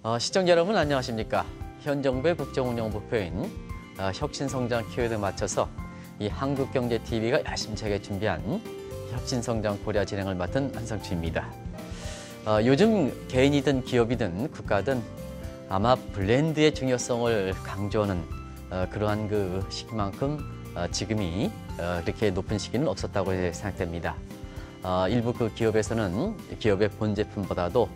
어, 시청자 여러분 안녕하십니까? 현 정부의 국정운영 목표인 어, 혁신성장 키워드에 맞춰서 이 한국경제TV가 야심차게 준비한 혁신성장 고려 진행을 맡은 한성추입니다. 어, 요즘 개인이든 기업이든 국가든 아마 블렌드의 중요성을 강조하는 어, 그러한 그 시기만큼 어, 지금이 어, 그렇게 높은 시기는 없었다고 생각됩니다. 어, 일부 그 기업에서는 기업의 본 제품보다도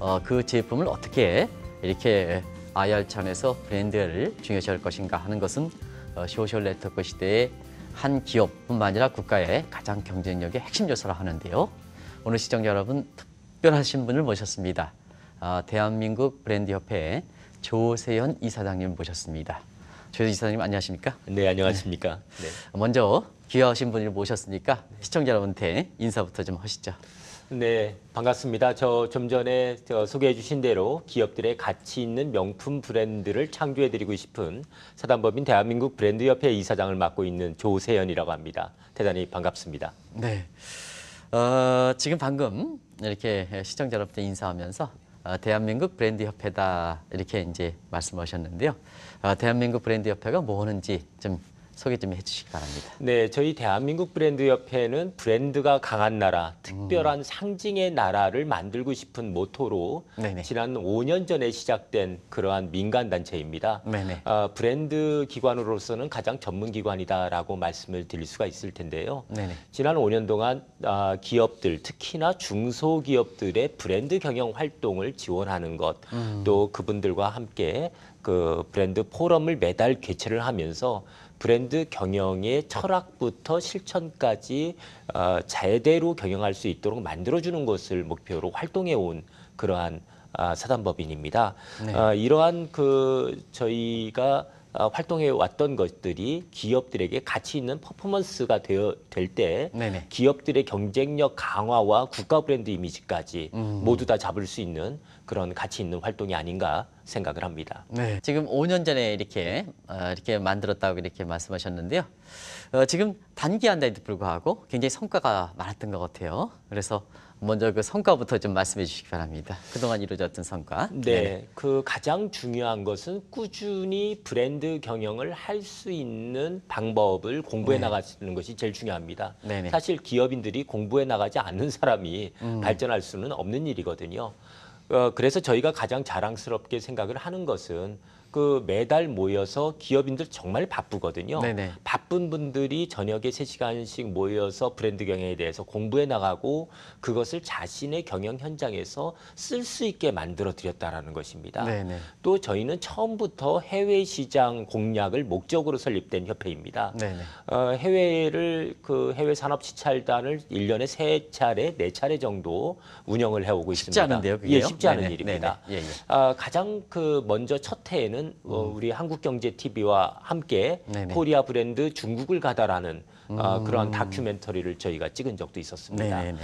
어, 그 제품을 어떻게 이렇게 IR 차원에서 브랜드를 중요시할 것인가 하는 것은 어, 소셜 네트워크 시대의 한 기업뿐만 아니라 국가의 가장 경쟁력의 핵심 요소라 하는데요. 오늘 시청자 여러분 특별하신 분을 모셨습니다. 아, 대한민국 브랜드협회 조세현 이사장님 모셨습니다. 조세현 이사장님 안녕하십니까? 네, 안녕하십니까? 네. 먼저 귀하신 분을 모셨으니까 시청자 여러분한테 인사부터 좀 하시죠. 네, 반갑습니다. 저 좀 전에 저 소개해 주신 대로 기업들의 가치 있는 명품 브랜드를 창조해 드리고 싶은 사단법인 대한민국 브랜드협회 이사장을 맡고 있는 조세현이라고 합니다. 대단히 반갑습니다. 네, 어, 지금 방금 이렇게 시청자 여러분께 인사하면서 어, 대한민국 브랜드협회다 이렇게 이제 말씀하셨는데요. 어, 대한민국 브랜드협회가 뭐 하는지 좀 소개 좀 해주시기 바랍니다. 네, 저희 대한민국 브랜드 협회는 브랜드가 강한 나라, 특별한 음. 상징의 나라를 만들고 싶은 모토로 네네. 지난 5년 전에 시작된 그러한 민간 단체입니다. 아, 브랜드 기관으로서는 가장 전문 기관이다라고 말씀을 드릴 수가 있을 텐데요. 네네. 지난 5년 동안 아, 기업들, 특히나 중소기업들의 브랜드 경영 활동을 지원하는 것, 음. 또 그분들과 함께 그 브랜드 포럼을 매달 개최를 하면서 브랜드 경영의 철학부터 실천까지 어, 제대로 경영할 수 있도록 만들어주는 것을 목표로 활동해 온 그러한 아, 사단법인입니다. 네. 아, 이러한 그 저희가 어, 활동해 왔던 것들이 기업들에게 가치 있는 퍼포먼스가 되어 될 때 기업들의 경쟁력 강화와 국가 브랜드 이미지까지 음. 모두 다 잡을 수 있는 그런 가치 있는 활동이 아닌가 생각을 합니다. 네. 지금 5년 전에 이렇게 어, 이렇게 만들었다고 이렇게 말씀하셨는데요. 어, 지금 단기한데도 다 불구하고 굉장히 성과가 많았던 것 같아요. 그래서 먼저 그 성과부터 좀 말씀해 주시기 바랍니다. 그동안 이루어졌던 성과. 네, 네. 그 가장 중요한 것은 꾸준히 브랜드 경영을 할 수 있는 방법을 공부해 네. 나가는 것이 제일 중요합니다. 네네. 사실 기업인들이 공부해 나가지 않는 사람이 음. 발전할 수는 없는 일이거든요. 어, 그래서 저희가 가장 자랑스럽게 생각을 하는 것은 그 매달 모여서 기업인들 정말 바쁘거든요. 네네. 바쁜 분들이 저녁에 세시간씩 모여서 브랜드 경영에 대해서 공부해 나가고 그것을 자신의 경영 현장에서 쓸 수 있게 만들어 드렸다라는 것입니다. 네네. 또 저희는 처음부터 해외 시장 공략을 목적으로 설립된 협회입니다. 네네. 어, 해외를 그 해외 산업 시찰단을 일년에세 차례, 네 차례 정도 운영을 해 오고 있습니다. 쉽지 않은데요, 그게요? 예, 쉽지 않은 일입니다. 예, 예. 아, 가장 그 먼저 첫 해에는 이번에 어, 음. 우리 한국경제TV와 함께 네네. 코리아 브랜드 중국을 가다라는 아, 음. 어, 그런 다큐멘터리를 저희가 찍은 적도 있었습니다. 네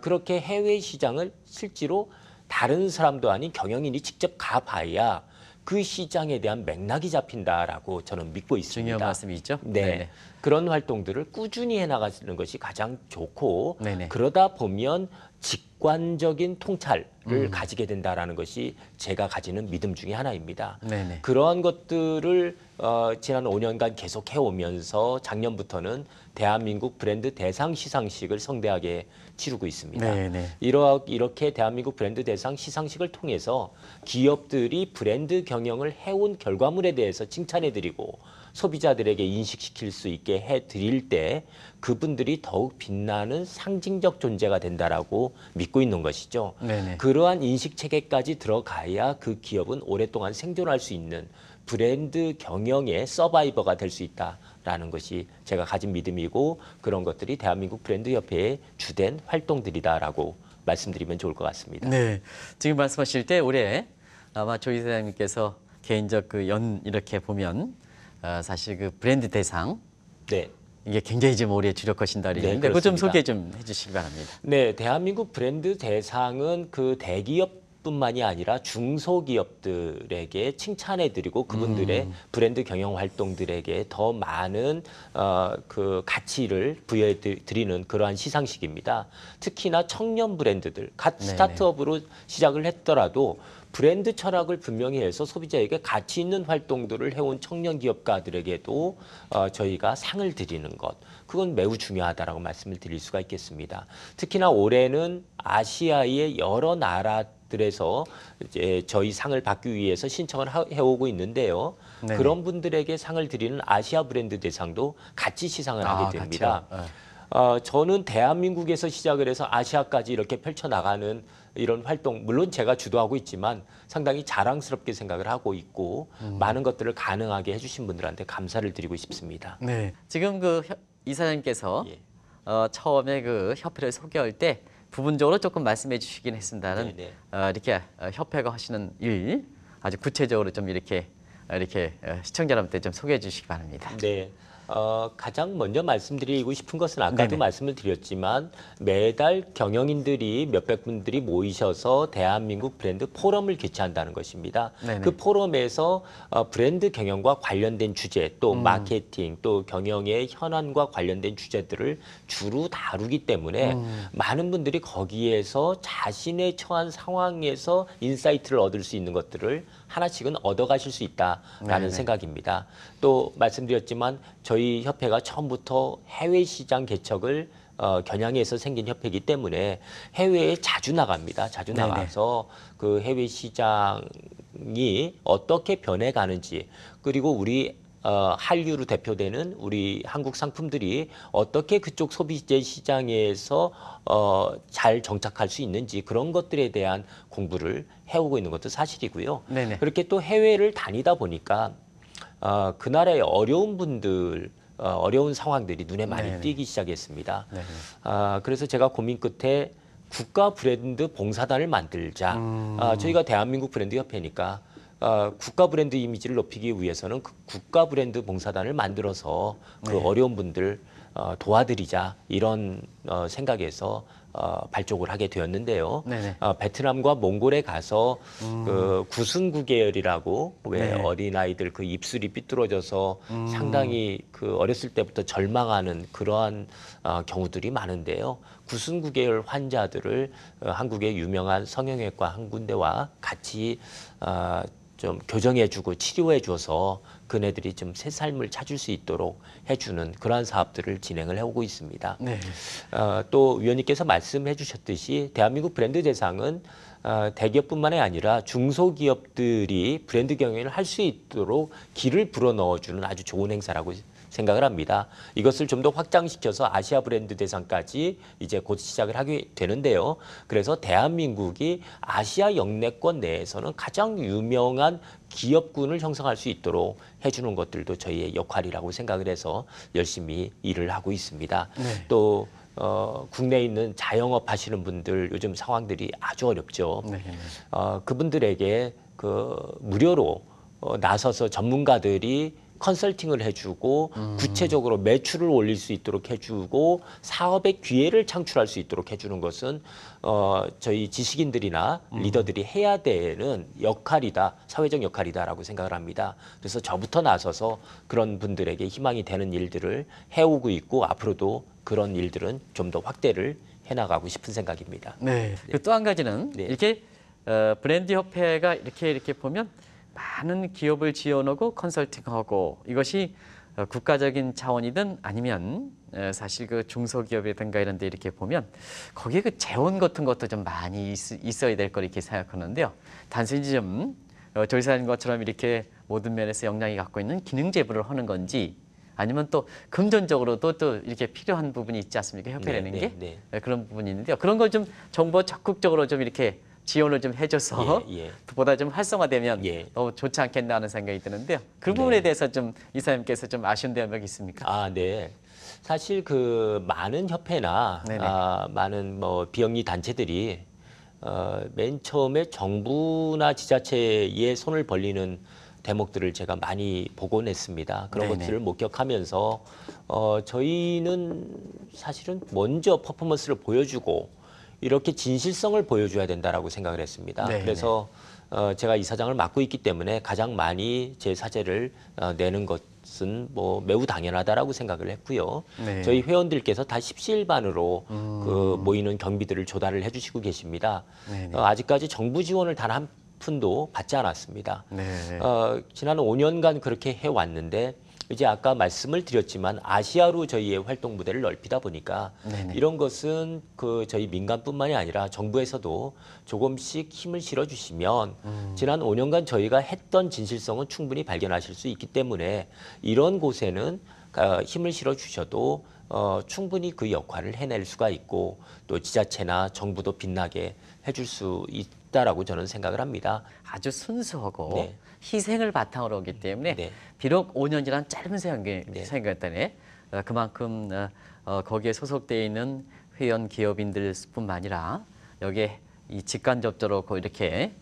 그렇게 해외 시장을 실제로 다른 사람도 아닌 경영인이 직접 가봐야 그 시장에 대한 맥락이 잡힌다라고 저는 믿고 있습니다. 중요한 말씀이죠. 네. 네네. 그런 활동들을 꾸준히 해나가는 것이 가장 좋고 네네. 그러다 보면 직관적인 통찰을 음. 가지게 된다라는 것이 제가 가지는 믿음 중의 하나입니다. 네네. 그러한 것들을 어, 지난 5년간 계속 해오면서 작년부터는 대한민국 브랜드 대상 시상식을 성대하게 치르고 있습니다. 네네. 이러, 이렇게 대한민국 브랜드 대상 시상식을 통해서 기업들이 브랜드 경영을 해온 결과물에 대해서 칭찬해드리고 소비자들에게 인식시킬 수 있게 해드릴 때 그분들이 더욱 빛나는 상징적 존재가 된다라고 믿고 있는 것이죠. 네네. 그러한 인식 체계까지 들어가야 그 기업은 오랫동안 생존할 수 있는 브랜드 경영의 서바이버가 될 수 있다라는 것이 제가 가진 믿음이고 그런 것들이 대한민국 브랜드 협회의 주된 활동들이다라고 말씀드리면 좋을 것 같습니다. 네, 지금 말씀하실 때 올해 아마 조희사장님께서 개인적 그 연 이렇게 보면 어, 사실 그 브랜드 대상 네. 이게 굉장히 지금 올해 주력 거신다이 네, 있는데 그좀 소개 좀 해주시기 바랍니다. 네, 대한민국 브랜드 대상은 그 대기업 뿐만이 아니라 중소기업들에게 칭찬해드리고 그분들의 음. 브랜드 경영 활동들에게 더 많은 어, 그 가치를 부여해드리는 그러한 시상식입니다. 특히나 청년 브랜드들, 갓 네네. 네. 스타트업으로 시작을 했더라도 브랜드 철학을 분명히 해서 소비자에게 가치 있는 활동들을 해온 청년 기업가들에게도 어, 저희가 상을 드리는 것 그건 매우 중요하다라고 말씀을 드릴 수가 있겠습니다. 특히나 올해는 아시아의 여러 나라 들에서 이제 저희 상을 받기 위해서 신청을 하, 해오고 있는데요. 네네. 그런 분들에게 상을 드리는 아시아 브랜드 대상도 같이 시상을 아, 하게 됩니다. 네. 어, 저는 대한민국에서 시작을 해서 아시아까지 이렇게 펼쳐나가는 이런 활동 물론 제가 주도하고 있지만 상당히 자랑스럽게 생각을 하고 있고 음. 많은 것들을 가능하게 해주신 분들한테 감사를 드리고 싶습니다. 네, 지금 그 이사장님께서 예. 어, 처음에 그 협회를 소개할 때 부분적으로 조금 말씀해 주시긴 했습니다는 네, 네. 어, 이렇게 어, 협회가 하시는 일 아주 구체적으로 좀 이렇게 어, 이렇게 어, 시청자 여러분께 좀 소개해 주시기 바랍니다. 네. 어, 가장 먼저 말씀드리고 싶은 것은 아까도 네네. 말씀을 드렸지만 매달 경영인들이 몇백 분들이 모이셔서 대한민국 브랜드 포럼을 개최한다는 것입니다. 네네. 그 포럼에서 어, 브랜드 경영과 관련된 주제 또 음. 마케팅 또 경영의 현안과 관련된 주제들을 주로 다루기 때문에 음. 많은 분들이 거기에서 자신의 처한 상황에서 인사이트를 얻을 수 있는 것들을 하나씩은 얻어가실 수 있다라는 네네. 생각입니다. 또 말씀드렸지만 저 저희 협회가 처음부터 해외 시장 개척을 어, 겨냥해서 생긴 협회이기 때문에 해외에 자주 나갑니다. 자주 나가서 네네. 그 해외 시장이 어떻게 변해가는지 그리고 우리 어, 한류로 대표되는 우리 한국 상품들이 어떻게 그쪽 소비재 시장에서 어, 잘 정착할 수 있는지 그런 것들에 대한 공부를 해오고 있는 것도 사실이고요. 네네. 그렇게 또 해외를 다니다 보니까 어, 그날의 어려운 분들 어, 어려운 상황들이 눈에 많이 네네. 띄기 시작했습니다. 아, 그래서 제가 고민 끝에 국가 브랜드 봉사단을 만들자. 아, 음. 아, 저희가 대한민국 브랜드 협회니까 아, 국가 브랜드 이미지를 높이기 위해서는 그 국가 브랜드 봉사단을 만들어서 그 네. 어려운 분들 어, 도와드리자 이런 어, 생각에서 어, 발족을 하게 되었는데요. 어, 베트남과 몽골에 가서 음. 그 구순구계열이라고 왜 네. 어린 아이들 그 입술이 삐뚤어져서 음. 상당히 그 어렸을 때부터 절망하는 그러한 어, 경우들이 많은데요. 구순구계열 환자들을 어, 한국의 유명한 성형외과 한 군데와 같이 어, 좀 교정해주고 치료해줘서 그네들이 좀 새 삶을 찾을 수 있도록 해주는 그러한 사업들을 진행을 해오고 있습니다. 네. 어, 또 위원님께서 말씀해 주셨듯이 대한민국 브랜드 대상은 어, 대기업뿐만이 아니라 중소기업들이 브랜드 경영을 할 수 있도록 길을 불어넣어주는 아주 좋은 행사라고 생각을 합니다. 이것을 좀 더 확장시켜서 아시아 브랜드 대상까지 이제 곧 시작을 하게 되는데요. 그래서 대한민국이 아시아 영내권 내에서는 가장 유명한 기업군을 형성할 수 있도록 해주는 것들도 저희의 역할이라고 생각을 해서 열심히 일을 하고 있습니다. 네. 또 어, 국내에 있는 자영업 하시는 분들 요즘 상황들이 아주 어렵죠. 네. 어, 그분들에게 그 무료로 어, 나서서 전문가들이 컨설팅을 해주고 음. 구체적으로 매출을 올릴 수 있도록 해주고 사업의 기회를 창출할 수 있도록 해주는 것은 어, 저희 지식인들이나 음. 리더들이 해야 되는 역할이다, 사회적 역할이다라고 생각을 합니다. 그래서 저부터 나서서 그런 분들에게 희망이 되는 일들을 해오고 있고 앞으로도 그런 일들은 좀 더 확대를 해나가고 싶은 생각입니다. 네. 네. 또한 가지는 네. 이렇게 어, 브랜드 협회가 이렇게 이렇게 보면 많은 기업을 지어놓고 컨설팅하고 이것이 어, 국가적인 차원이든 아니면 사실 그 중소기업이든가 이런 데 이렇게 보면 거기에 그 재원 같은 것도 좀 많이 있, 어야 될걸 이렇게 생각하는데요. 단순히 좀 어, 조리사인 것처럼 이렇게 모든 면에서 역량이 갖고 있는 기능 제보를 하는 건지 아니면 또 금전적으로도 또 이렇게 필요한 부분이 있지 않습니까? 네, 협회라는 네, 네, 게 네. 그런 부분이 있는데요. 그런 걸 좀정부 적극적으로 좀 이렇게 지원을 좀 해줘서 예, 예. 보다 좀 활성화되면 예. 너무 좋지 않겠나 하는 생각이 드는데요. 그 네. 부분에 네. 대해서 좀 이사님께서 좀 아쉬운 대목이 있습니까? 아, 네. 사실 그 많은 협회나 아, 많은 뭐 비영리 단체들이 어, 맨 처음에 정부나 지자체에 손을 벌리는 대목들을 제가 많이 보원했습니다 그런 네네. 것들을 목격하면서 어, 저희는 사실은 먼저 퍼포먼스를 보여주고 이렇게 진실성을 보여줘야 된다라고 생각을 했습니다. 네 그래서 네. 어, 제가 이사장을 맡고 있기 때문에 가장 많이 제 사제를 어, 내는 것은 뭐 매우 당연하다라고 생각을 했고요. 네. 저희 회원들께서 다 십시일반으로 음. 그 모이는 경비들을 조달을 해주시고 계십니다. 네네. 네. 어, 아직까지 정부 지원을 단 한 푼도 받지 않았습니다. 네, 네. 어, 지난 5년간 그렇게 해왔는데 이제 아까 말씀을 드렸지만 아시아로 저희의 활동 무대를 넓히다 보니까 네네. 이런 것은 그 저희 민간뿐만이 아니라 정부에서도 조금씩 힘을 실어 주시면 음. 지난 5년간 저희가 했던 진실성은 충분히 발견하실 수 있기 때문에 이런 곳에는 어, 힘을 실어 주셔도 어, 충분히 그 역할을 해낼 수가 있고 또 지자체나 정부도 빛나게 해줄 수 있다라고 저는 생각을 합니다. 아주 순수하고 네. 희생을 바탕으로 하기 음. 때문에 네. 비록 5년이란 짧은 세월이 네. 생겼다네 어, 그만큼 어, 어, 거기에 소속돼 있는 회원 기업인들뿐만 아니라 여기에 이 직간접적으로 이렇게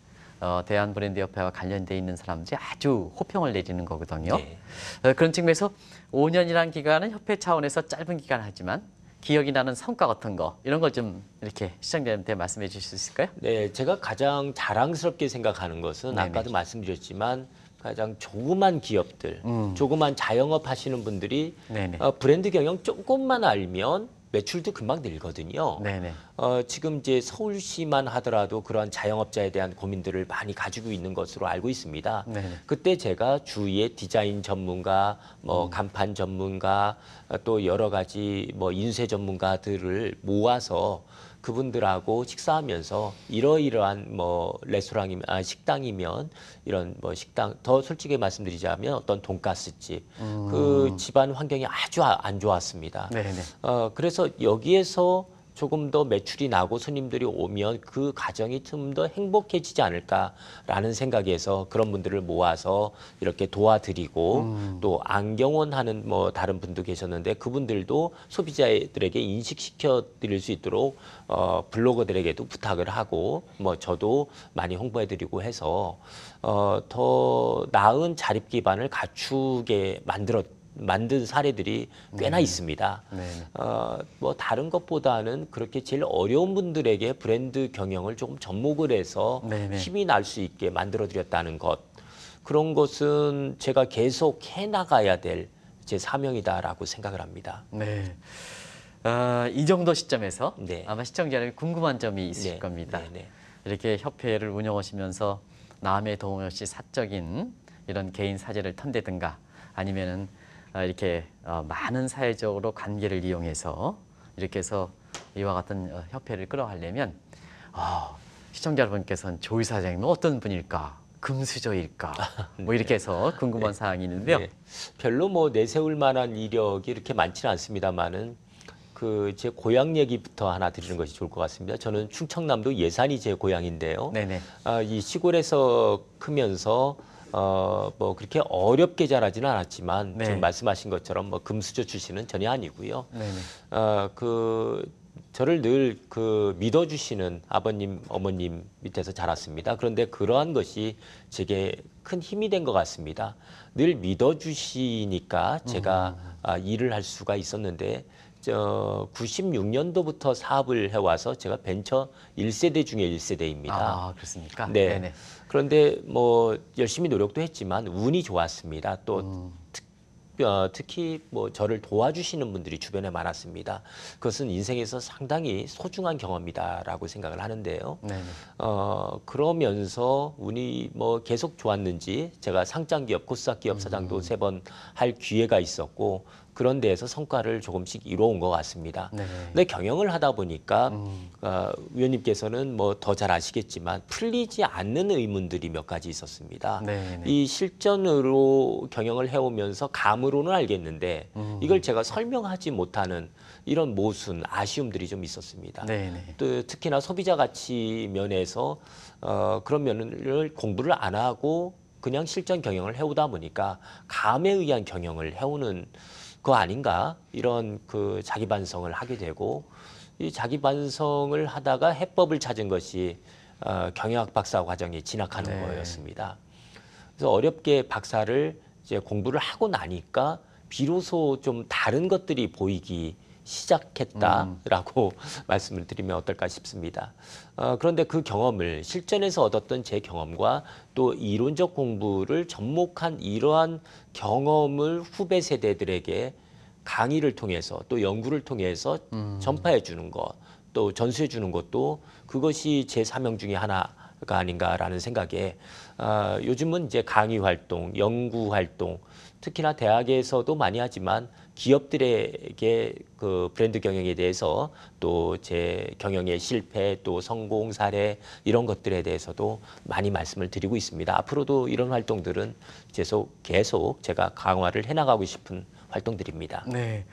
어, 대한 브랜드 협회와 관련돼 있는 사람들이 아주 호평을 내리는 거거든요. 네. 어, 그런 측면에서 5년이라 기간은 협회 차원에서 짧은 기간 하지만 기억이 나는 성과 같은 거 이런 걸좀 이렇게 시청자한테 님 말씀해 주실 수 있을까요? 네, 제가 가장 자랑스럽게 생각하는 것은 네네. 아까도 네. 말씀드렸지만 가장 조그만 기업들, 음. 조그만 자영업 하시는 분들이 네, 네. 어, 브랜드 경영 조금만 알면 매출도 금방 늘거든요. 네네. 어, 지금 이제 서울시만 하더라도 그러한 자영업자에 대한 고민들을 많이 가지고 있는 것으로 알고 있습니다. 네네. 그때 제가 주위에 디자인 전문가, 뭐 음. 간판 전문가, 또 여러 가지 뭐 인쇄 전문가들을 모아서 그분들하고 식사하면서 이러이러한 뭐 레스토랑이면 아 식당이면 이런 뭐 식당 더 솔직히 말씀드리자면 어떤 돈가스집 그 음. 그 집안 환경이 아주 아, 안 좋았습니다. 네네. 네. 어 그래서 여기에서 조금 더 매출이 나고 손님들이 오면 그 가정이 좀 더 행복해지지 않을까라는 생각에서 그런 분들을 모아서 이렇게 도와드리고 음. 또 안경원 하는 뭐 다른 분도 계셨는데 그분들도 소비자들에게 인식시켜 드릴 수 있도록 어, 블로거들에게도 부탁을 하고 뭐 저도 많이 홍보해 드리고 해서 어, 더 나은 자립 기반을 갖추게 만들었 만든 사례들이 꽤나 음. 있습니다. 네, 네. 어, 뭐 다른 것보다는 그렇게 제일 어려운 분들에게 브랜드 경영을 조금 접목을 해서 네, 힘이 날 수 있게 만들어 드렸다는 것. 그런 것은 제가 계속 해 나가야 될 제 사명이다라고 생각을 합니다. 네. 아, 이 정도 시점에서 네. 아마 시청자를 궁금한 점이 있을 네, 겁니다. 네, 이렇게 협회를 운영하시면서 남의 도움 없이 사적인 이런 개인 사제를 턴다든가 아니면은 아, 이렇게 어, 많은 사회적으로 관계를 이용해서 이렇게 해서 이와 같은 어, 협회를 끌어가려면 어, 시청자 여러분께서는 조희사장님은 어떤 분일까? 금수저일까? 뭐 이렇게 해서 궁금한 네. 사항이 있는데요. 네. 별로 뭐 내세울 만한 이력이 이렇게 많지는 않습니다만은 그 제 고향 얘기부터 하나 드리는 것이 좋을 것 같습니다. 저는 충청남도 예산이 제 고향인데요. 네네. 아, 이 시골에서 크면서 어, 뭐 그렇게 어렵게 자라지는 않았지만 네. 지금 말씀하신 것처럼 뭐 금수저 출신은 전혀 아니고요. 네, 네. 어, 그 저를 늘 그 믿어주시는 아버님, 어머님 밑에서 자랐습니다. 그런데 그러한 것이 제게 큰 힘이 된 것 같습니다. 늘 믿어주시니까 제가 음. 아, 일을 할 수가 있었는데 저 96년도부터 사업을 해와서 제가 벤처 1세대 중에 1세대입니다. 아, 그렇습니까? 네. 네네. 그런데 뭐 열심히 노력도 했지만 운이 좋았습니다. 또 음. 특, 어, 특히 뭐 저를 도와주시는 분들이 주변에 많았습니다. 그것은 인생에서 상당히 소중한 경험이다라고 생각을 하는데요. 네네. 어, 그러면서 운이 뭐 계속 좋았는지 제가 상장 기업, 코스닥 기업 사장도 음. 세번 할 기회가 있었고 그런 데에서 성과를 조금씩 이뤄온 것 같습니다. 네. 근데 경영을 하다 보니까 음. 어, 위원님께서는 뭐 더 잘 아시겠지만 풀리지 않는 의문들이 몇 가지 있었습니다. 네, 네. 이 실전으로 경영을 해오면서 감으로는 알겠는데 음. 이걸 제가 설명하지 못하는 이런 모순, 아쉬움들이 좀 있었습니다. 네또 네. 특히나 소비자 가치 면에서 어, 그런 면을 공부를 안 하고 그냥 실전 경영을 해오다 보니까 감에 의한 경영을 해오는 그거 아닌가 이런 그 자기 반성을 하게 되고 이 자기 반성을 하다가 해법을 찾은 것이 어, 경영학 박사 과정에 진학하는 네. 거였습니다. 그래서 어렵게 박사를 이제 공부를 하고 나니까 비로소 좀 다른 것들이 보이기 시작했다라고 음. 말씀을 드리면 어떨까 싶습니다. 어, 그런데 그 경험을 실전에서 얻었던 제 경험과 또 이론적 공부를 접목한 이러한 경험을 후배 세대들에게 강의를 통해서 또 연구를 통해서 음. 전파해 주는 것, 또 전수해 주는 것도 그것이 제 사명 중의 하나. 가 아닌가라는 생각에 어, 요즘은 이제 강의 활동, 연구 활동, 특히나 대학에서도 많이 하지만 기업들에게 그 브랜드 경영에 대해서 또 제 경영의 실패 또 성공 사례 이런 것들에 대해서도 많이 말씀을 드리고 있습니다. 앞으로도 이런 활동들은 계속 계속 제가 강화를 해나가고 싶은 활동들입니다. 네.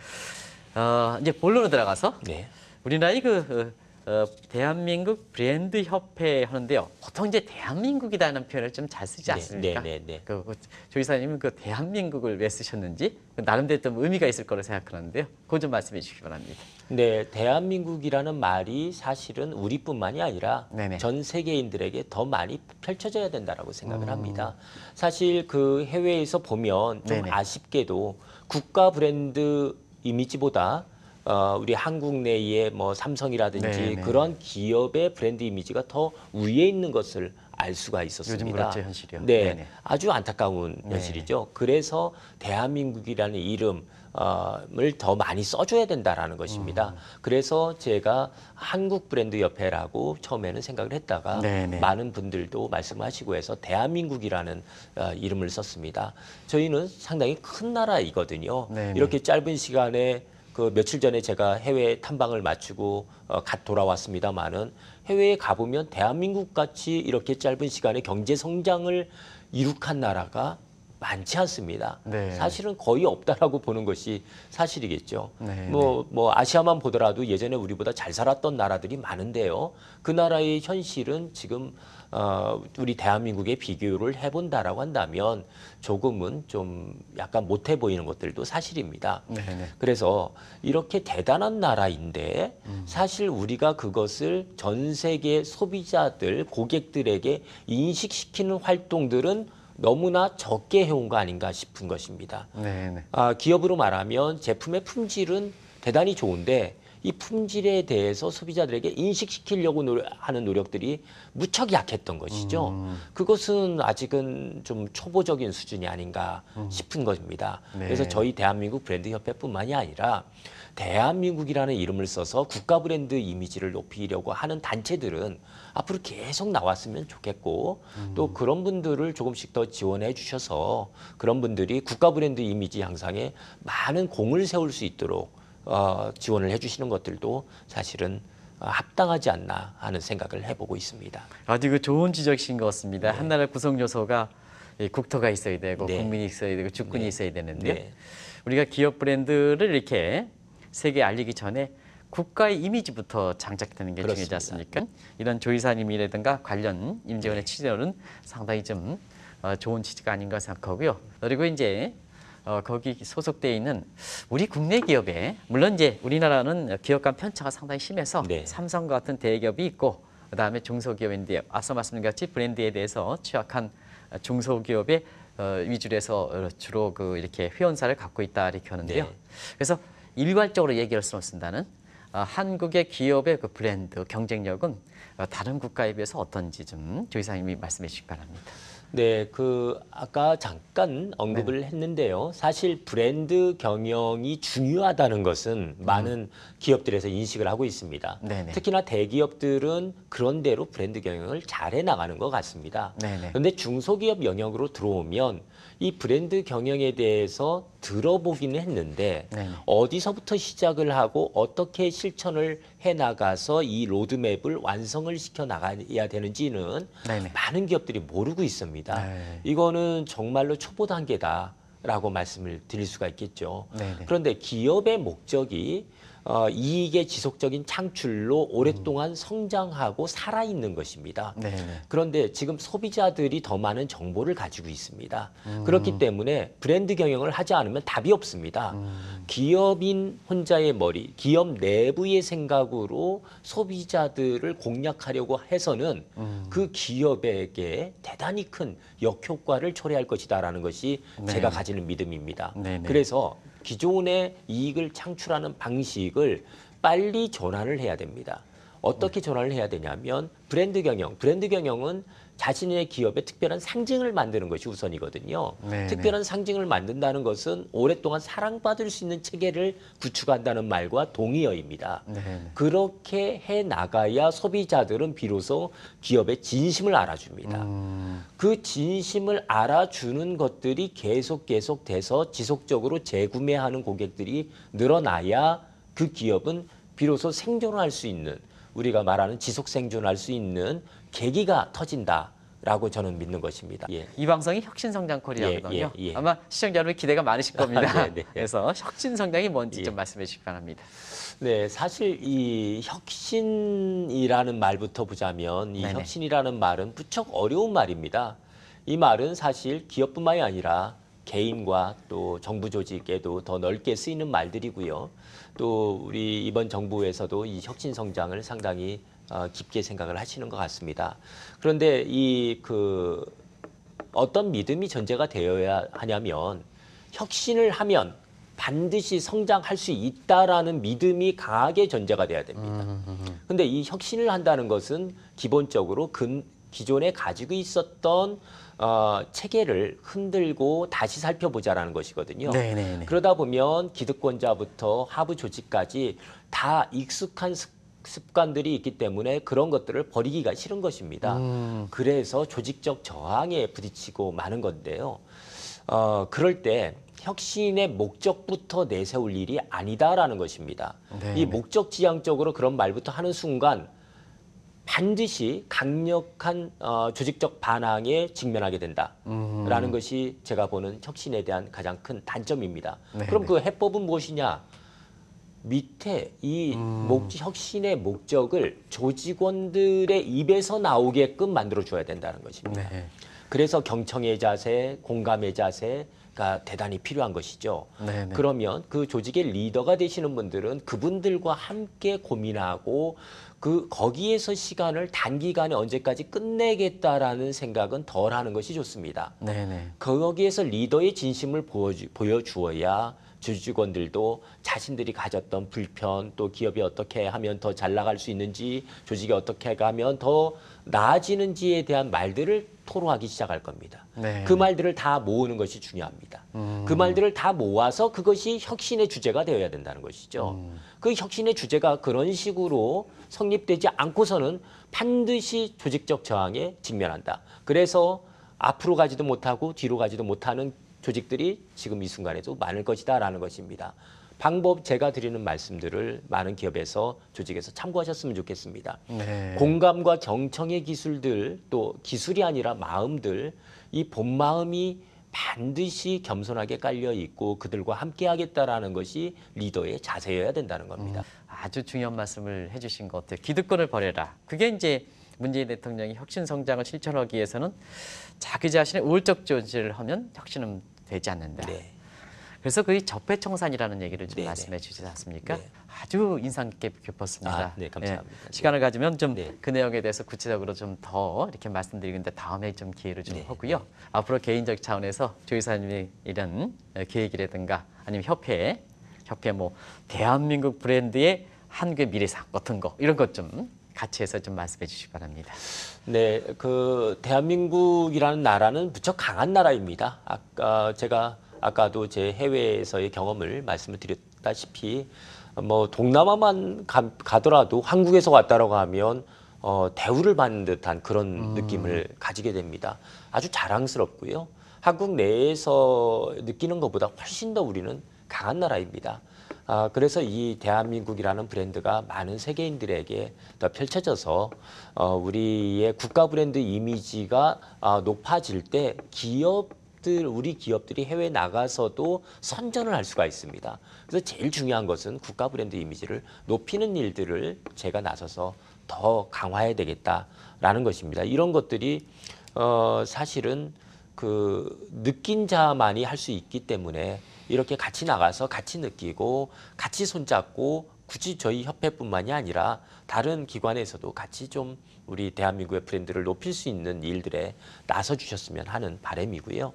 어, 이제 본론으로 들어가서 네. 우리나라의 그 어, 어, 대한민국 브랜드 협회 하는데요. 보통 이제 대한민국이라는 표현을 좀 잘 쓰지 네, 않습니까? 네, 네, 네. 그, 그 조이사님은 그 대한민국을 왜 쓰셨는지 그 나름대로 좀 의미가 있을 거로 생각하는데요. 그거 좀 말씀해 주시기 바랍니다. 네, 대한민국이라는 말이 사실은 우리뿐만이 아니라 네네. 네. 전 세계인들에게 더 많이 펼쳐져야 된다라고 생각을 음. 합니다. 사실 그 해외에서 보면 좀 네네. 네. 아쉽게도 국가 브랜드 이미지보다 어, 우리 한국 내의뭐 삼성이라든지 네, 네. 그런 기업의 브랜드 이미지가 더 위에 있는 것을 알 수가 있었습니다. 요즘 그렇죠, 현실이요. 네, 네네. 네. 아주 안타까운 네. 현실이죠. 그래서 대한민국이라는 이름 어, 을더 많이 써줘야 된다라는 것입니다. 음. 그래서 제가 한국 브랜드 협회라고 처음에는 생각을 했다가 네네. 네. 많은 분들도 말씀하시고 해서 대한민국이라는 어, 이름을 썼습니다. 저희는 상당히 큰 나라이거든요. 네네. 이렇게 짧은 시간에 그 며칠 전에 제가 해외 탐방을 마치고 어, 갓 돌아왔습니다만은 해외에 가보면 대한민국 같이 이렇게 짧은 시간에 경제 성장을 이룩한 나라가 많지 않습니다. 네. 사실은 거의 없다라고 보는 것이 사실이겠죠. 네, 뭐, 네. 뭐 아시아만 보더라도 예전에 우리보다 잘 살았던 나라들이 많은데요. 그 나라의 현실은 지금 어, 우리 대한민국의 비교를 해본다라고 한다면 조금은 좀 약간 못해 보이는 것들도 사실입니다. 네네. 그래서 이렇게 대단한 나라인데 음. 사실 우리가 그것을 전 세계 소비자들, 고객들에게 인식시키는 활동들은 너무나 적게 해온 거 아닌가 싶은 것입니다. 네네. 아, 기업으로 말하면 제품의 품질은 대단히 좋은데 이 품질에 대해서 소비자들에게 인식시키려고 노력, 하는 노력들이 무척 약했던 것이죠. 음. 그것은 아직은 좀 초보적인 수준이 아닌가 음. 싶은 것입니다. 네. 그래서 저희 대한민국 브랜드 협회뿐만이 아니라 대한민국이라는 이름을 써서 국가 브랜드 이미지를 높이려고 하는 단체들은 앞으로 계속 나왔으면 좋겠고 음. 또 그런 분들을 조금씩 더 지원해 주셔서 그런 분들이 국가 브랜드 이미지 향상에 많은 공을 세울 수 있도록 어, 지원을 해주시는 것들도 사실은 어, 합당하지 않나 하는 생각을 해보고 있습니다. 아주 그 좋은 지적이신 것 같습니다. 네. 한나라 구성 요소가 국토가 있어야 되고 네. 국민이 있어야 되고 주권이 네. 있어야 되는데 네. 우리가 기업 브랜드를 이렇게 세계에 알리기 전에 국가의 이미지부터 장착되는 게 그렇습니다. 중요하지 않습니까? 이런 조이사님이라든가 관련 임재원의 네. 취재는 상당히 좀 어, 좋은 취지가 아닌가 생각하고요. 그리고 이제 어, 거기 소속돼 있는 우리 국내 기업에 물론 이제 우리나라는 기업 간 편차가 상당히 심해서 네. 삼성과 같은 대기업이 있고 그다음에 중소기업인데 앞서 말씀드린 같이 브랜드에 대해서 취약한 중소기업에 어, 위주로 해서 주로 그 이렇게 회원사를 갖고 있다 이렇게 하는데요. 네. 그래서 일괄적으로 얘기할 수는 없습니다는 어, 한국의 기업의 그 브랜드 경쟁력은 어, 다른 국가에 비해서 어떤지 좀 조이사님이 말씀해 주시기 바랍니다. 네, 그 아까 잠깐 언급을 네. 했는데요. 사실 브랜드 경영이 중요하다는 것은 많은 음. 기업들에서 인식을 하고 있습니다. 네네. 특히나 대기업들은 그런 대로 브랜드 경영을 잘 해나가는 것 같습니다. 네네. 그런데 중소기업 영역으로 들어오면 이 브랜드 경영에 대해서 들어보기는 했는데 네네. 어디서부터 시작을 하고 어떻게 실천을 해나가서 이 로드맵을 완성을 시켜 나가야 되는지는 많은 기업들이 모르고 있습니다. 네. 이거는 정말로 초보 단계다. 라고 말씀을 드릴 수가 있겠죠. 네네. 그런데 기업의 목적이 어, 이익의 지속적인 창출로 오랫동안 음. 성장하고 살아있는 것입니다. 네, 네 그런데 지금 소비자들이 더 많은 정보를 가지고 있습니다. 음. 그렇기 때문에 브랜드 경영을 하지 않으면 답이 없습니다. 음. 기업인 혼자의 머리, 기업 내부의 생각으로 소비자들을 공략하려고 해서는 음. 그 기업에게 대단히 큰 역효과를 초래할 것이다라는 것이 네. 제가 가지는 믿음입니다. 네네. 네. 그래서 기존의 이익을 창출하는 방식을 빨리 전환을 해야 됩니다. 어떻게 전환을 해야 되냐면 브랜드 경영, 브랜드 경영은 자신의 기업의 특별한 상징을 만드는 것이 우선이거든요. 네네. 네. 특별한 상징을 만든다는 것은 오랫동안 사랑받을 수 있는 체계를 구축한다는 말과 동의어입니다. 네네. 네. 그렇게 해 나가야 소비자들은 비로소 기업의 진심을 알아줍니다. 음... 그 진심을 알아주는 것들이 계속 계속 돼서 지속적으로 재구매하는 고객들이 늘어나야 그 기업은 비로소 생존할 수 있는 우리가 말하는 지속 생존할 수 있는 계기가 터진다. 라고 저는 믿는 것입니다. 예. 이 방송이 혁신성장 코리아거든요. 예, 예, 예, 아마 시청자 여러분 기대가 많으실 겁니다. 아, 네, 네. 그래서 혁신성장이 뭔지 예. 좀 말씀해 주시기 바랍니다. 네, 사실 이 혁신이라는 말부터 보자면 이 네네. 혁신이라는 말은 무척 어려운 말입니다. 이 말은 사실 기업뿐만이 아니라 개인과 또 정부 조직에도 더 넓게 쓰이는 말들이고요. 또 우리 이번 정부에서도 이 혁신 성장을 상당히 어, 깊게 생각을 하시는 것 같습니다. 그런데 이 그 어떤 믿음이 전제가 되어야 하냐면 혁신을 하면 반드시 성장할 수 있다라는 믿음이 강하게 전제가 돼야 됩니다. 음, 음, 음. 근데 이 혁신을 한다는 것은 기본적으로 근, 기존에 가지고 있었던 어, 체계를 흔들고 다시 살펴보자라는 것이거든요. 네네네. 네, 네. 그러다 보면 기득권자부터 하부 조직까지 다 익숙한 습 습관들이 있기 때문에 그런 것들을 버리기가 싫은 것입니다. 음. 그래서 조직적 저항에 부딪히고 많은 건데요. 어, 그럴 때 혁신의 목적부터 내세울 일이 아니다라는 것입니다. 네. 이 네. 목적 지향적으로 그런 말부터 하는 순간 반드시 강력한 어, 조직적 반항에 직면하게 된다라는 음. 것이 제가 보는 혁신에 대한 가장 큰 단점입니다. 네 그럼 네. 그 해법은 무엇이냐? 밑에 이 음. 목, 혁신의 목적을 조직원들의 입에서 나오게끔 만들어줘야 된다는 것입니다. 네. 그래서 경청의 자세, 공감의 자세가 대단히 필요한 것이죠. 네, 네. 그러면 그 조직의 리더가 되시는 분들은 그분들과 함께 고민하고 그 거기에서 시간을 단기간에 언제까지 끝내겠다라는 생각은 덜 하는 것이 좋습니다. 네, 네. 거기에서 리더의 진심을 보여주, 보여주어야 주주직원들도 자신들이 가졌던 불편 또 기업이 어떻게 하면 더 잘 나갈 수 있는지 조직이 어떻게 가면 더 나아지는지에 대한 말들을 토로하기 시작할 겁니다. 네. 그 말들을 다 모으는 것이 중요합니다. 음. 그 말들을 다 모아서 그것이 혁신의 주제가 되어야 된다는 것이죠. 음. 그 혁신의 주제가 그런 식으로 성립되지 않고서는 반드시 조직적 저항에 직면한다. 그래서 앞으로 가지도 못하고 뒤로 가지도 못하는 조직들이 지금 이 순간에도 많을 것이다라는 것입니다. 방법 제가 드리는 말씀들을 많은 기업에서 조직에서 참고하셨으면 좋겠습니다. 네. 공감과 경청의 기술들 또 기술이 아니라 마음들 이 본 마음이 반드시 겸손하게 깔려 있고 그들과 함께 하겠다라는 것이 리더의 자세여야 된다는 겁니다. 음, 아주 중요한 말씀을 해주신 것 같아요. 기득권을 버려라. 그게 이제 문재인 대통령이 혁신 성장을 실천하기 위해서는 자기 자신의 우월적 존재를 하면 혁신은 되지 않는다. 네. 그래서 그게 적폐청산이라는 얘기를 좀네 네. 말씀해 주지 않습니까? 네. 아주 인상 깊게 깊었습니다. 아, 네, 예, 감사합니다. 예, 시간을 가지면 좀그 네. 내용에 대해서 구체적으로 좀 더 이렇게 말씀드리는데 다음에 좀 기회를 좀 네. 하고요. 앞으로 개인적 차원에서 조이사님이 이런 어, 계획이라든가 아니면 협회, 협회 뭐 대한민국 브랜드의 한국의 미래상 같은 거 이런 것좀 같이 해서 좀 말씀해 주시기 바랍니다. 네, 그 대한민국이라는 나라는 무척 강한 나라입니다. 아까 제가 아까도 제 해외에서의 경험을 말씀을 드렸다시피 뭐 동남아만 가, 가더라도 한국에서 왔다라고 하면 어, 대우를 받는 듯한 그런 음. 느낌을 가지게 됩니다. 아주 자랑스럽고요. 한국 내에서 느끼는 것보다 훨씬 더 우리는 강한 나라입니다. 아, 그래서 이 대한민국이라는 브랜드가 많은 세계인들에게 더 펼쳐져서 어, 우리의 국가 브랜드 이미지가 아, 높아질 때 기업 들 우리 기업들이 해외 나가서도 선전을 할 수가 있습니다. 그래서 제일 중요한 것은 국가 브랜드 이미지를 높이는 일들을 제가 나서서 더 강화해야 되겠다라는 것입니다. 이런 것들이 어, 사실은 그 느낀 자만이 할 수 있기 때문에 이렇게 같이 나가서 같이 느끼고 같이 손잡고 굳이 저희 협회뿐만이 아니라 다른 기관에서도 같이 좀 우리 대한민국의 브랜드를 높일 수 있는 일들에 나서 주셨으면 하는 바램이고요.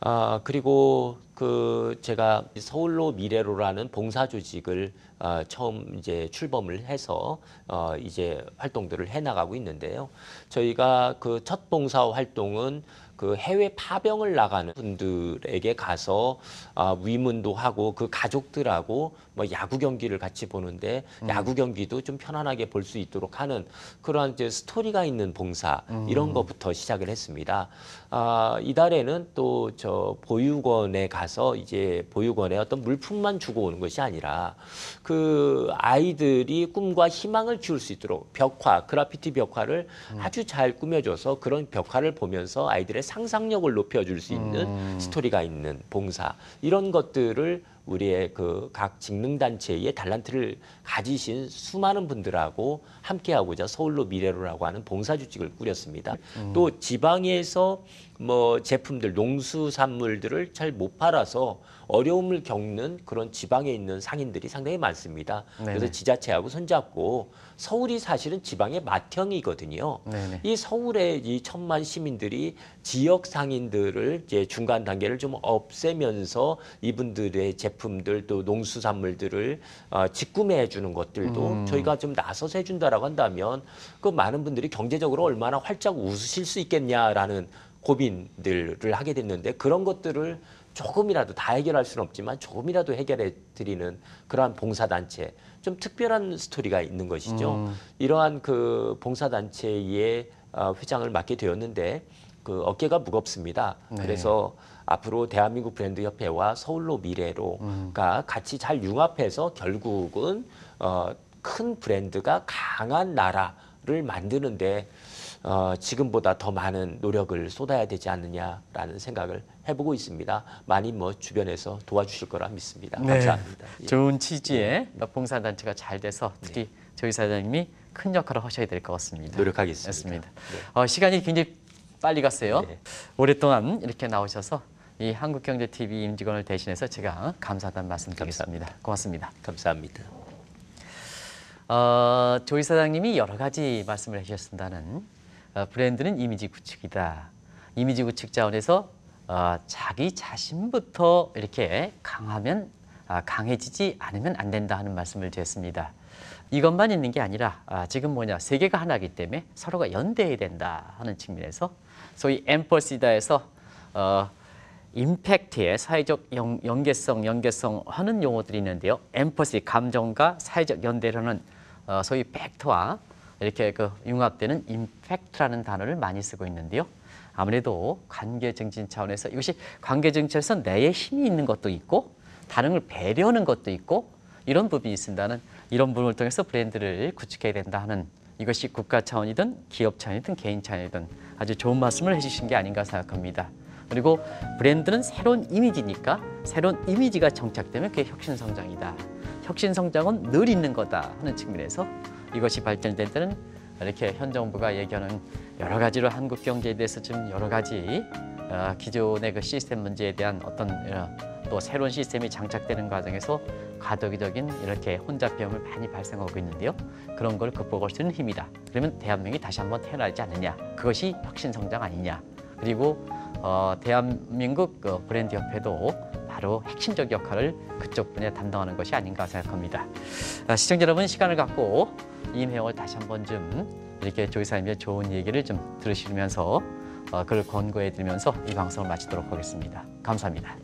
아 그리고 그 제가 서울로 미래로라는 봉사 조직을 어, 처음 이제 출범을 해서 어, 이제 활동들을 해 나가고 있는데요. 저희가 그 첫 봉사 활동은 그 해외 파병을 나가는 분들에게 가서 아, 위문도 하고 그 가족들하고 뭐 야구 경기를 같이 보는데 음. 야구 경기도 좀 편안하게 볼 수 있도록 하는 그러한 이제 스토리가 있는 봉사 음. 이런 거부터 시작을 했습니다. 아, 이달에는 또 저 보육원에 가서 이제 보육원에 어떤 물품만 주고 오는 것이 아니라 그 아이들이 꿈과 희망을 키울 수 있도록 벽화, 그라피티 벽화를 음. 아주 잘 꾸며줘서 그런 벽화를 보면서 아이들의 상상력을 높여줄 수 있는 음. 스토리가 있는 봉사 이런 것들을 우리의 그 각 직능단체의 달란트를 가지신 수많은 분들하고 함께하고자 서울로 미래로라고 하는 봉사조직을 꾸렸습니다. 음. 또 지방에서 뭐 제품들 농수산물들을 잘 못 팔아서 어려움을 겪는 그런 지방에 있는 상인들이 상당히 많습니다. 네네. 그래서 지자체하고 손잡고 서울이 사실은 지방의 맏형이거든요. 네네. 이 서울의 이 천만 시민들이 지역 상인들을 이제 중간 단계를 좀 없애면서 이분들의 제품들 또 농수산물들을 어, 직구매해 주는 것들도 음. 저희가 좀 나서서 해준다라고 한다면 그 많은 분들이 경제적으로 얼마나 활짝 웃으실 수 있겠냐라는 고민들을 하게 됐는데 그런 것들을 조금이라도 다 해결할 수는 없지만 조금이라도 해결해 드리는 그러한 봉사단체 좀 특별한 스토리가 있는 것이죠. 음. 이러한 그 봉사단체의 어, 회장을 맡게 되었는데 그 어깨가 무겁습니다. 네. 그래서 앞으로 대한민국 브랜드 협회와 서울로 미래로가 음. 같이 잘 융합해서 결국은 어, 큰 브랜드가 강한 나라를 만드는데 어, 지금보다 더 많은 노력을 쏟아야 되지 않느냐라는 생각을 해보고 있습니다. 많이 뭐 주변에서 도와주실 거라 믿습니다. 네. 감사합니다. 예. 좋은 취지의 네. 봉사단체가 잘 돼서 네. 특히 네. 조희 사장님이 큰 역할을 하셔야 될 것 같습니다. 노력하겠습니다. 네. 어, 시간이 굉장히 빨리 갔어요. 네. 오랫동안 이렇게 나오셔서 이 한국경제TV 임직원을 대신해서 제가 감사하다는 말씀드리겠습니다. 고맙습니다. 감사합니다. 어, 조희 사장님이 여러 가지 말씀을 해주셨다는 어, 브랜드는 이미지 구축이다. 이미지 구축 자원에서 어, 자기 자신부터 이렇게 강하면 아, 강해지지 않으면 안 된다 하는 말씀을 드렸습니다. 이것만 있는 게 아니라 아, 지금 뭐냐 세계가 하나기 때문에 서로가 연대해야 된다 하는 측면에서 소위 엠퍼시다에서 어, 임팩트의 사회적 연, 계성 연계성 하는 용어들이 있는데요. 엠퍼시 감정과 사회적 연대라는 어, 소위 팩트와 이렇게 그 융합되는 임팩트라는 단어를 많이 쓰고 있는데요. 아무래도 관계 증진 차원에서 이것이 관계 증진에서 내의 힘이 있는 것도 있고 다른 걸 배려하는 것도 있고 이런 부분이 있습니다는 이런 부분을 통해서 브랜드를 구축해야 된다 하는 이것이 국가 차원이든 기업 차원이든 개인 차원이든 아주 좋은 말씀을 해주신 게 아닌가 생각합니다. 그리고 브랜드는 새로운 이미지니까 새로운 이미지가 정착되면 그게 혁신 성장이다. 혁신 성장은 늘 있는 거다 하는 측면에서 이것이 발전될 때는 이렇게 현 정부가 얘기하는 여러 가지로 한국 경제에 대해서 좀 여러 가지 어, 기존의 그 시스템 문제에 대한 어떤 어, 또 새로운 시스템이 장착되는 과정에서 과도기적인 이렇게 혼잡비험을 많이 발생하고 있는데요. 그런 걸 극복할 수 있는 힘이다. 그러면 대한민국이 다시 한번 태어나지 않느냐. 그것이 혁신성장 아니냐. 그리고 어, 대한민국 그 브랜드 협회도 바로 핵심적 역할을 그쪽 분에 담당하는 것이 아닌가 생각합니다. 아, 시청자 여러분 시간을 갖고 이 내용을 다시 한번 좀 이렇게 조이사님의 좋은 얘기를 좀 들으시면서 어, 그걸 권고해 드리면서 이 방송을 마치도록 하겠습니다. 감사합니다.